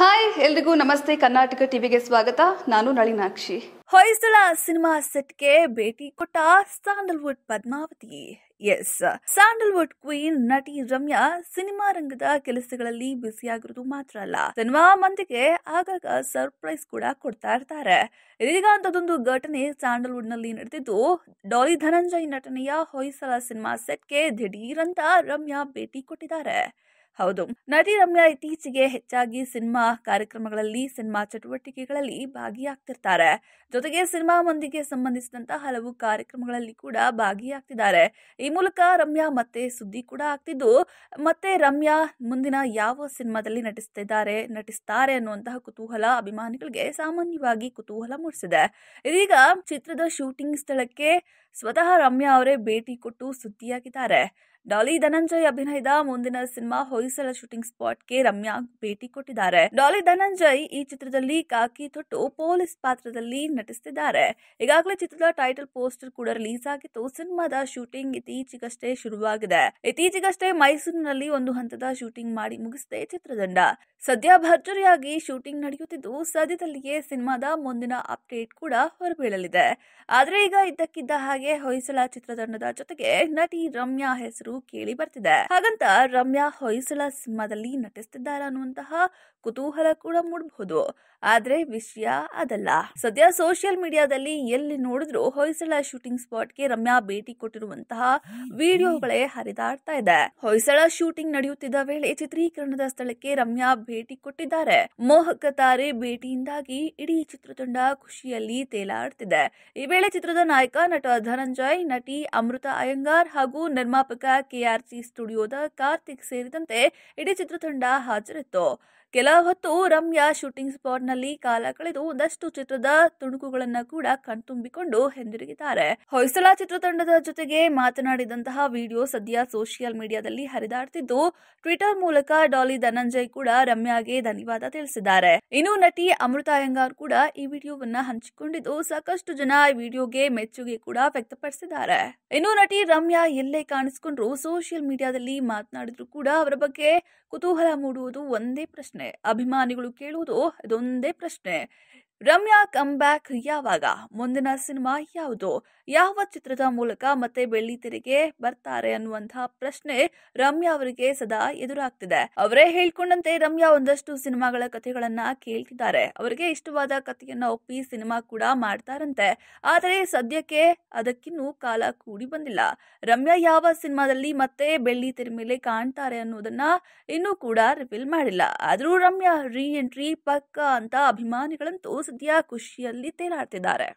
hi ಎಲ್ರಿಗೂ ನಮಸ್ತೆ ಕರ್ನಾಟಕ ಟಿವಿಗೆ ಸ್ವಾಗತ ನಾನು ನಳಿನಾಕ್ಷಿ ಹೊಯ್ಸಳ ಸಿನಿಮಾ ಸೆಟ್ಗೆ ಭೇಟಿ ಕೊಟ್ಟ Sandalwood Padmavati as Sandalwood queen ನಟಿ ರಮ್ಯಾ ಸಿನಿಮಾ ರಂಗದ ಕೆಲಸಗಳಲ್ಲಿ ಬ್ಯುಸಿಯಾಗಿರೋದು ಮಾತ್ರ ಅಲ್ಲ ಸಿನಿಮಾ ಮಂದಿಗೆ ಆಗಾಗ ಸರ್ಪ್ರೈಸ್ ಕೂಡ ಕೊಡ್ತಾ ಇರ್ತಾರೆ ಇದೀಗ ಅಂತದೊಂದು ಘಟನೆ ಸ್ಯಾಂಡಲ್ವುಡ್ ನಲ್ಲಿ ನಡೆದಿದ್ದು ಡಾಲಿ ಧನಂಜಯ್ ನಟನೆಯ ಹೊಯ್ಸಳ ಸಿನಿಮಾ ಸೆಟ್ಗೆ ಅಂತ ರಮ್ಯಾ ಭೇಟಿ ಕೊಟ್ಟಿದ್ದಾರೆ ಹೌದು ನಟಿ ರಮ್ಯಾ ಇತ್ತೀಚೆಗೆ ಹೆಚ್ಚಾಗಿ ಸಿನಿಮಾ ಕಾರ್ಯಕ್ರಮಗಳಲ್ಲಿ ಸಿನಿಮಾ ಚಟುವಟಿಕೆಗಳಲ್ಲಿ ಭಾಗಿಯಾಗ್ತಿರ್ತಾರೆ ಜೊತೆಗೆ ಸಿನಿಮಾ ಮಂದಿಗೆ ಸಂಬಂಧಿಸಿದಂತಹ ಹಲವು ಕಾರ್ಯಕ್ರಮಗಳಲ್ಲಿ ಕೂಡ ಭಾಗಿಯಾಗ್ತಿದ್ದಾರೆ ಈ ಮೂಲಕ ರಮ್ಯಾ ಮತ್ತೆ ಸುದ್ದಿ ಕೂಡ ಆಗ್ತಿದ್ದು ಮತ್ತೆ ರಮ್ಯಾ ಮುಂದಿನ ಯಾವ ಸಿನಿಮಾದಲ್ಲಿ ನಟಿಸ್ತಿದ್ದಾರೆ ನಟಿಸ್ತಾರೆ ಅನ್ನುವಂತಹ ಕುತೂಹಲ ಅಭಿಮಾನಿಗಳಿಗೆ ಸಾಮಾನ್ಯವಾಗಿ ಕುತೂಹಲ ಮೂಡಿಸಿದೆ ಇದೀಗ ಚಿತ್ರದ ಶೂಟಿಂಗ್ ಸ್ಥಳಕ್ಕೆ ಸ್ವತಃ ರಮ್ಯಾ ಅವರೇ ಭೇಟಿ ಕೊಟ್ಟು ಸುದ್ದಿಯಾಗಿದ್ದಾರೆ ಡಾಲಿ ಧನಂಜಯ್ ಅಭಿನಯದ ಮುಂದಿನ ಸಿನಿಮಾ ಹೊಯ್ಸಳ ಶೂಟಿಂಗ್ ಸ್ಪಾಟ್ಗೆ ರಮ್ಯಾ ಭೇಟಿ ಕೊಟ್ಟಿದ್ದಾರೆ ಡಾಲಿ ಧನಂಜಯ್ ಈ ಚಿತ್ರದಲ್ಲಿ ಕಾಕಿ ತೊಟ್ಟು ಪೊಲೀಸ್ ಪಾತ್ರದಲ್ಲಿ ನಟಿಸುತ್ತಿದ್ದಾರೆ ಈಗಾಗಲೇ ಚಿತ್ರದ ಟೈಟಲ್ ಪೋಸ್ಟರ್ ಕೂಡ ರಿಲೀಸ್ ಆಗಿತ್ತು ಸಿನಿಮಾದ ಶೂಟಿಂಗ್ ಇತ್ತೀಚೆಗಷ್ಟೇ ಶುರುವಾಗಿದೆ ಇತ್ತೀಚೆಗಷ್ಟೇ ಮೈಸೂರಿನಲ್ಲಿ ಒಂದು ಹಂತದ ಶೂಟಿಂಗ್ ಮಾಡಿ ಮುಗಿಸಿದೆ ಚಿತ್ರತಂಡ ಸದ್ಯ ಭರ್ಜರಿಯಾಗಿ ಶೂಟಿಂಗ್ ನಡೆಯುತ್ತಿದ್ದು ಸದ್ಯದಲ್ಲಿಯೇ ಸಿನಿಮಾದ ಮುಂದಿನ ಅಪ್ಡೇಟ್ ಕೂಡ ಹೊರಬೀಳಲಿದೆ ಆದ್ರೆ ಈಗ ಇದ್ದಕ್ಕಿದ್ದ ಹಾಗೆ ಜೊತೆಗೆ ಹೊಯ್ಸಳ ಚಿತ್ರತಂಡದ ಜೊತೆಗೆ ನಟಿ ರಮ್ಯಾ ಹೆಸರು ಕೇಳಿ ಬರ್ತಿದೆ ಹಾಗಂತ ರಮ್ಯಾ ಹೊಯ್ಸಳ ಸಿನಿಮಾದಲ್ಲಿ ನಟಿಸ್ತಿದ್ದಾರ ಅನ್ನುವಂತಹ ಕುತೂಹಲ ಕೂಡ ಮೂಡಬಹುದು ಆದ್ರೆ ವಿಷಯ ಅದಲ್ಲ ಸದ್ಯ ಸೋಷಿಯಲ್ ಮೀಡಿಯಾದಲ್ಲಿ ಎಲ್ಲಿ ನೋಡಿದ್ರು ಹೊಯ್ಸಳ ಶೂಟಿಂಗ್ ಸ್ಪಾಟ್ ಗೆ ರಮ್ಯಾ ಭೇಟಿ ಕೊಟ್ಟಿರುವಂತಹ ವಿಡಿಯೋಗಳೇ ಹರಿದಾಡ್ತಾ ಇದೆ ಹೊಯ್ಸಳ ಶೂಟಿಂಗ್ ನಡೆಯುತ್ತಿದ್ದ ವೇಳೆ ಚಿತ್ರೀಕರಣದ ಸ್ಥಳಕ್ಕೆ ರಮ್ಯಾ ಭೇಟಿ ಕೊಟ್ಟಿದ್ದಾರೆ ಮೋಹಕ ತಾರೆ ಭೇಟಿಯಿಂದಾಗಿ ಇಡೀ ಚಿತ್ರತಂಡ ಖುಷಿಯಲ್ಲಿ ತೇಲಾಡ್ತಿದೆ ಈ ವೇಳೆ ಚಿತ್ರದ ನಾಯಕ ನಟ ಧನಂಜಯ್ ನಟಿ ಅಮೃತ ಅಯ್ಯಂಗಾರ್ ಹಾಗೂ ನಿರ್ಮಾಪಕ ಕೆಆರ್ಸಿ ಸ್ಟುಡಿಯೋದ ಕಾರ್ತಿಕ್ ಸೇರಿದಂತೆ ಇಡೀ ಚಿತ್ರತಂಡ ಹಾಜರಿತ್ತು ಕೆಲ ಹೊತ್ತು ರಮ್ಯಾ ಶೂಟಿಂಗ್ ಸ್ಪಾಟ್ನಲ್ಲಿ ಕಾಲ ಕಳೆದು ಒಂದಷ್ಟು ಚಿತ್ರದ ತುಣುಕುಗಳನ್ನು ಕೂಡ ಕಣ್ತುಂಬಿಕೊಂಡು ಹಿಂದಿರುಗಿದ್ದಾರೆ ಹೊಯ್ಸಳ ಚಿತ್ರತಂಡದ ಜೊತೆಗೆ ಮಾತನಾಡಿದಂತಹ ವಿಡಿಯೋ ಸದ್ಯ ಸೋಷಿಯಲ್ ಮೀಡಿಯಾದಲ್ಲಿ ಹರಿದಾಡ್ತಿದ್ದು ಟ್ವಿಟರ್ ಮೂಲಕ ಡಾಲಿ ಧನಂಜಯ್ ಕೂಡ ರಮ್ಯಾಗೆ ಧನ್ಯವಾದ ತಿಳಿಸಿದ್ದಾರೆ ಇನ್ನು ನಟಿ ಅಮೃತ ಅಯ್ಯಂಗಾರ್ ಕೂಡ ಈ ವಿಡಿಯೋವನ್ನ ಹಂಚಿಕೊಂಡಿದ್ದು ಸಾಕಷ್ಟು ಜನ ಈ ವಿಡಿಯೋಗೆ ಮೆಚ್ಚುಗೆ ಕೂಡ ವ್ಯಕ್ತಪಡಿಸಿದ್ದಾರೆ ಇನ್ನು ನಟಿ ರಮ್ಯಾ ಎಲ್ಲೇ ಕಾಣಿಸಿಕೊಂಡ್ರು ಸೋಷಿಯಲ್ ಮೀಡಿಯಾದಲ್ಲಿ ಮಾತನಾಡಿದ್ರು ಕೂಡ ಅವರ ಬಗ್ಗೆ ಕುತೂಹಲ ಮೂಡುವುದು ಒಂದೇ ಪ್ರಶ್ನೆ ಅಭಿಮಾನಿಗಳು ಕೇಳುವುದು ಅದೊಂದೇ ಪ್ರಶ್ನೆ ರಮ್ಯಾ ಕಮ್ ಬ್ಯಾಕ್ ಯಾವಾಗ ಮುಂದಿನ ಸಿನಿಮಾ ಯಾವುದು ಯಾವ ಚಿತ್ರದ ಮೂಲಕ ಮತ್ತೆ ಬೆಳ್ಳಿ ತೆರೆಗೆ ಬರ್ತಾರೆ ಅನ್ನುವಂತಹ ಪ್ರಶ್ನೆ ರಮ್ಯಾ ಅವರಿಗೆ ಸದಾ ಎದುರಾಗ್ತಿದೆ ಅವರೇ ಹೇಳ್ಕೊಂಡಂತೆ ರಮ್ಯಾ ಒಂದಷ್ಟು ಸಿನಿಮಾಗಳ ಕಥೆಗಳನ್ನ ಕೇಳ್ತಿದ್ದಾರೆ ಅವರಿಗೆ ಇಷ್ಟವಾದ ಕಥೆಯನ್ನ ಒಪ್ಪಿ ಸಿನಿಮಾ ಕೂಡ ಮಾಡ್ತಾರಂತೆ ಆದರೆ ಸದ್ಯಕ್ಕೆ ಅದಕ್ಕಿನ್ನೂ ಕಾಲ ಕೂಡಿ ಬಂದಿಲ್ಲ ರಮ್ಯಾ ಯಾವ ಸಿನಿಮಾದಲ್ಲಿ ಮತ್ತೆ ಬೆಳ್ಳಿ ತೆರೆ ಮೇಲೆ ಕಾಣ್ತಾರೆ ಅನ್ನೋದನ್ನ ಇನ್ನೂ ಕೂಡ ರಿವೀಲ್ ಮಾಡಿಲ್ಲ ಆದರೂ ರಮ್ಯಾ ರೀ ಎಂಟ್ರಿ ಪಕ್ಕ ಅಂತ ಅಭಿಮಾನಿಗಳಂತೂ ಸದ್ಯ ಖುಷಿಯಲ್ಲಿ ತೇಲಾಡ್ತಿದ್ದಾರೆ